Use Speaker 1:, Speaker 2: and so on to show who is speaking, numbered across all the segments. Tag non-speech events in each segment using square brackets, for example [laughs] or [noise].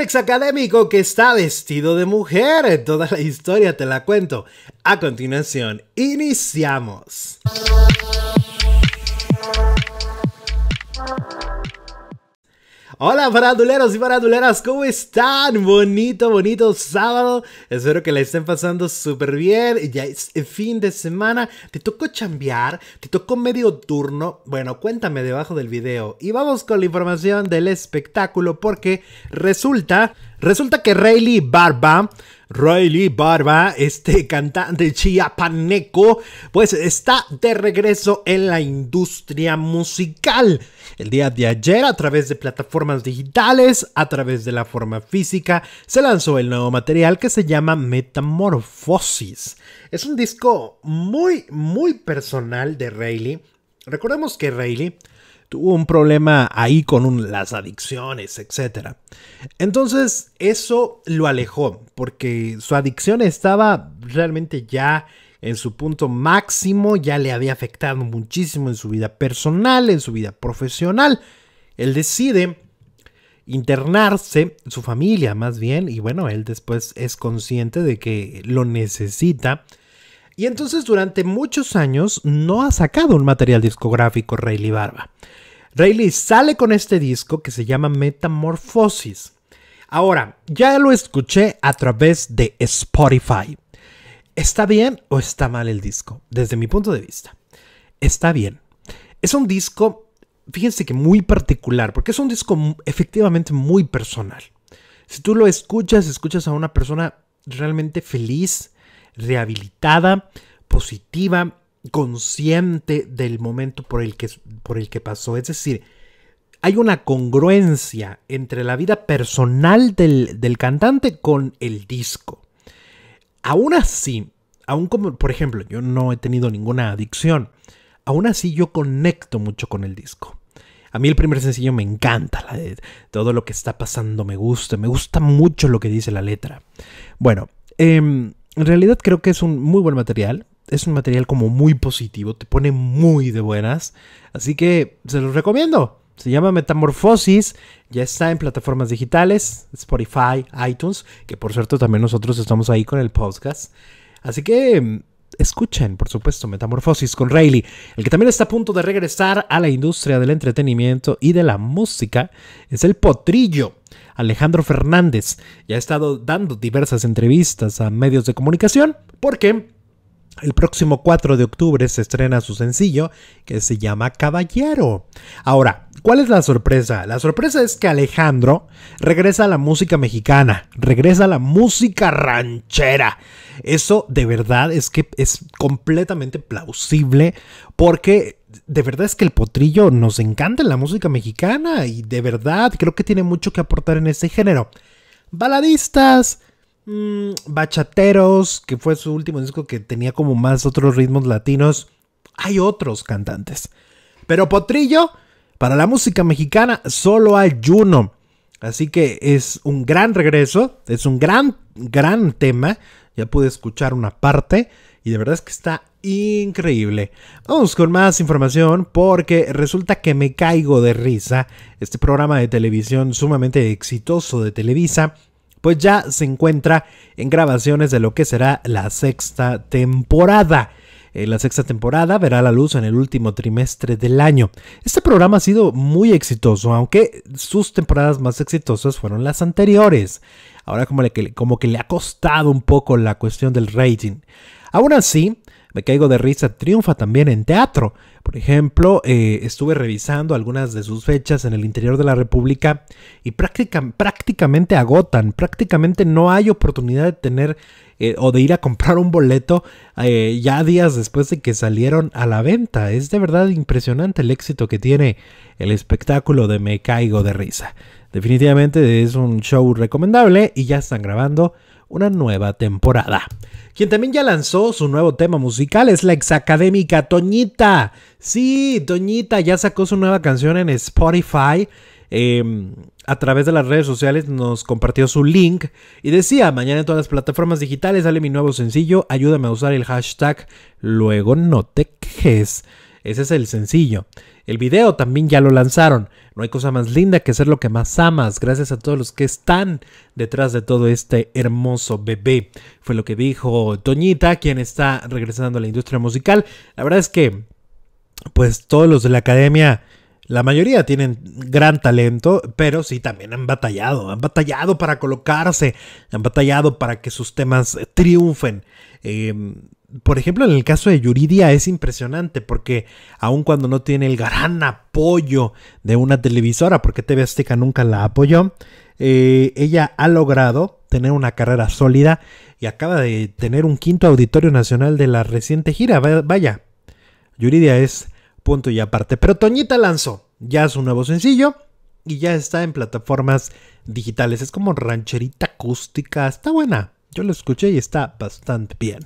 Speaker 1: Ex académico que está vestido de mujer. Toda la historia te la cuento. A continuación, iniciamos. Hola faraduleros y faraduleras! ¿cómo están? Bonito, bonito sábado. Espero que la estén pasando súper bien. Ya es fin de semana. Te tocó chambear, te tocó medio turno. Bueno, cuéntame debajo del video. Y vamos con la información del espectáculo porque resulta, resulta que Rayleigh Barba Riley Barba, este [laughs] cantante chiapaneco, pues está de regreso en la industria musical. El día de ayer, a través de plataformas digitales, a través de la forma física, se lanzó el nuevo material que se llama Metamorfosis. Es un disco muy, muy personal de Riley. Recordemos que Riley tuvo un problema ahí con las adicciones, etc. Entonces eso lo alejó porque su adicción estaba realmente ya en su punto máximo, ya le había afectado muchísimo en su vida personal, en su vida profesional. Él decide internarse, su familia más bien, y bueno, él después es consciente de que lo necesita y entonces durante muchos años no ha sacado un material discográfico Rayleigh Barba. Rayleigh sale con este disco que se llama Metamorfosis. Ahora, ya lo escuché a través de Spotify. ¿Está bien o está mal el disco? Desde mi punto de vista, está bien. Es un disco, fíjense que muy particular, porque es un disco efectivamente muy personal. Si tú lo escuchas, escuchas a una persona realmente feliz, rehabilitada, positiva, consciente del momento por el que, por el que pasó. Es decir, hay una congruencia entre la vida personal del, cantante con el disco. Aún así, aún como, por ejemplo, yo no he tenido ninguna adicción, aún así yo conecto mucho con el disco. A mí el primer sencillo me encanta, todo lo que está pasando me gusta, me gusta mucho lo que dice la letra. Bueno, eh, en realidad creo que es un muy buen material. Es un material como muy positivo, te pone muy de buenas. Así que se los recomiendo. Se llama Metamorfosis, ya está en plataformas digitales, Spotify, iTunes, que por cierto también nosotros estamos ahí con el podcast. Así que escuchen, por supuesto, Metamorfosis con Rayleigh, el que también está a punto de regresar a la industria del entretenimiento y de la música, es el potrillo. Alejandro Fernández ya ha estado dando diversas entrevistas a medios de comunicación porque el próximo 4 de octubre se estrena su sencillo que se llama Caballero. Ahora, ¿cuál es la sorpresa? La sorpresa es que Alejandro regresa a la música mexicana, regresa a la música ranchera. Eso de verdad es que es completamente plausible porque de verdad es que el potrillo nos encanta en la música mexicana y de verdad creo que tiene mucho que aportar en ese género. Baladistas, Mm, bachateros, que fue su último disco que tenía como más otros ritmos latinos. Hay otros cantantes. Pero Potrillo, para la música mexicana, solo hay uno. Así que es un gran regreso, es un gran, gran tema. Ya pude escuchar una parte y de verdad es que está increíble. Vamos con más información porque resulta que me caigo de risa. Este programa de televisión sumamente exitoso de Televisa pues ya se encuentra en grabaciones de lo que será la sexta temporada. Eh, la sexta temporada verá la luz en el último trimestre del año. Este programa ha sido muy exitoso, aunque sus temporadas más exitosas fueron las anteriores. Ahora como, como que le ha costado un poco la cuestión del rating. Aún así, me Caigo de Risa triunfa también en teatro. Por ejemplo, eh, estuve revisando algunas de sus fechas en el interior de la República y prácticamente agotan, prácticamente no hay oportunidad de tener eh, o de ir a comprar un boleto eh, ya días después de que salieron a la venta. Es de verdad impresionante el éxito que tiene el espectáculo de Me Caigo de Risa. Definitivamente es un show recomendable y ya están grabando una nueva temporada quien también ya lanzó su nuevo tema musical, es la exacadémica Toñita. Sí, Toñita ya sacó su nueva canción en Spotify. Em, a través de las redes sociales nos compartió su link y decía, mañana en todas las plataformas digitales sale mi nuevo sencillo, ayúdame a usar el hashtag, luego no te quejes. Ese es el sencillo. El video también ya lo lanzaron. No hay cosa más linda que ser lo que más amas. Gracias a todos los que están detrás de todo este hermoso bebé. Fue lo que dijo Toñita, quien está regresando a la industria musical. La verdad es que, pues todos los de la academia... La mayoría tienen gran talento, pero sí también han batallado, han batallado para colocarse, han batallado para que sus temas triunfen. Em, por ejemplo, en el caso de Yuridia es impresionante porque aun cuando no tiene el gran apoyo de una televisora, porque TV Azteca nunca la apoyó, eh, ella ha logrado tener una carrera sólida y acaba de tener un quinto auditorio nacional de la reciente gira. Vaya, Yuridia es punto y aparte. Pero Toñita lanzó ya su nuevo sencillo y ya está en plataformas digitales. Es como rancherita acústica, está buena. Yo lo escuché y está bastante bien.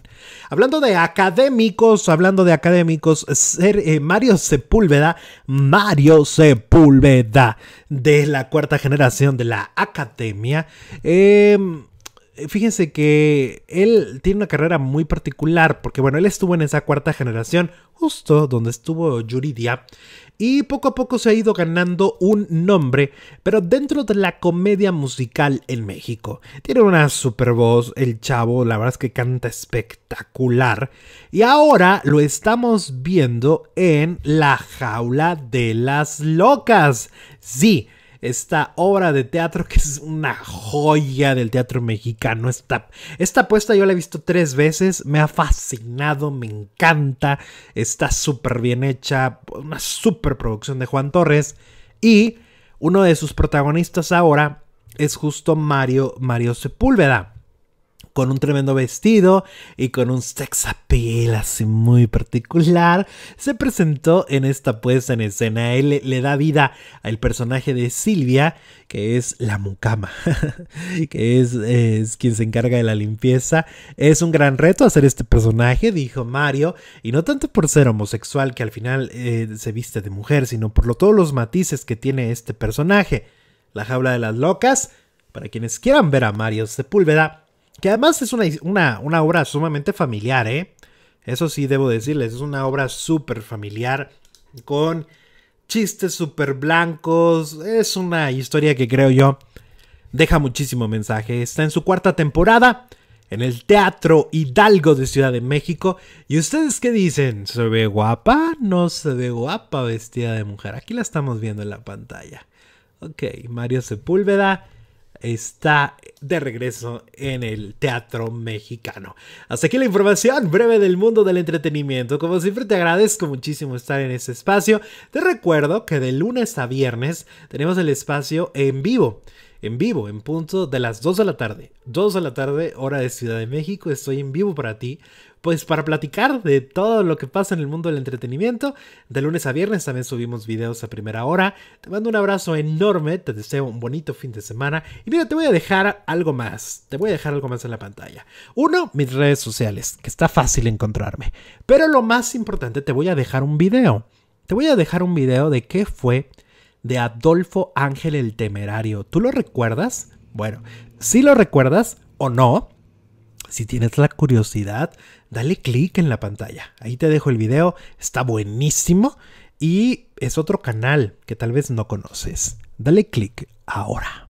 Speaker 1: Hablando de académicos, hablando de académicos, ser, eh, Mario Sepúlveda, Mario Sepúlveda, de la cuarta generación de la academia, eh, eh, fíjense que él tiene una carrera muy particular, porque bueno, él estuvo en esa cuarta generación, justo donde estuvo Yuridia, y poco a poco se ha ido ganando un nombre, pero dentro de la comedia musical en México. Tiene una super voz, el chavo, la verdad es que canta espectacular, y ahora lo estamos viendo en La Jaula de las Locas. Sí, esta obra de teatro que es una joya del teatro mexicano. Esta, esta puesta yo la he visto tres veces, me ha fascinado, me encanta, está súper bien hecha, una súper producción de Juan Torres y uno de sus protagonistas ahora es justo Mario, Mario Sepúlveda con un tremendo vestido y con un sex appeal así muy particular, se presentó en esta puesta en escena. Él le, da vida al personaje de Silvia, que es la mucama, [laughs] que es, quien se encarga de la limpieza. Es un gran reto hacer este personaje, dijo Mario, y no tanto por ser homosexual, que al final eh, se viste de mujer, sino por lo, todos los matices que tiene este personaje. La jaula de las locas, para quienes quieran ver a Mario Sepúlveda, que además es una, obra sumamente familiar, ¿eh? Eso sí debo decirles, es una obra súper familiar con chistes súper blancos. Es una historia que creo yo deja muchísimo mensaje. Está en su cuarta temporada en el Teatro Hidalgo de Ciudad de México. ¿Y ustedes qué dicen? ¿Se ve guapa? No se ve guapa vestida de mujer. Aquí la estamos viendo en la pantalla. Ok, Mario Sepúlveda está de regreso en el teatro mexicano. Hasta aquí la información breve del mundo del entretenimiento. Como siempre te agradezco muchísimo estar en este espacio. Te recuerdo que de lunes a viernes tenemos el espacio en vivo en vivo, en punto de las 2 de la tarde. 2 de la tarde, hora de Ciudad de México. Estoy en vivo para ti pues para platicar de todo lo que pasa en el mundo del entretenimiento. De lunes a viernes también subimos videos a primera hora. Te mando un abrazo enorme, te deseo un bonito fin de semana. Y mira, te voy a dejar algo más, te voy a dejar algo más en la pantalla. Uno, mis redes sociales, que está fácil encontrarme. Pero lo más importante, te voy a dejar un video. Te voy a dejar un video de qué fue de Adolfo Ángel el Temerario. ¿Tú lo recuerdas? Bueno, si lo recuerdas o no, si tienes la curiosidad, dale clic en la pantalla. Ahí te dejo el video, está buenísimo y es otro canal que tal vez no conoces. Dale clic ahora.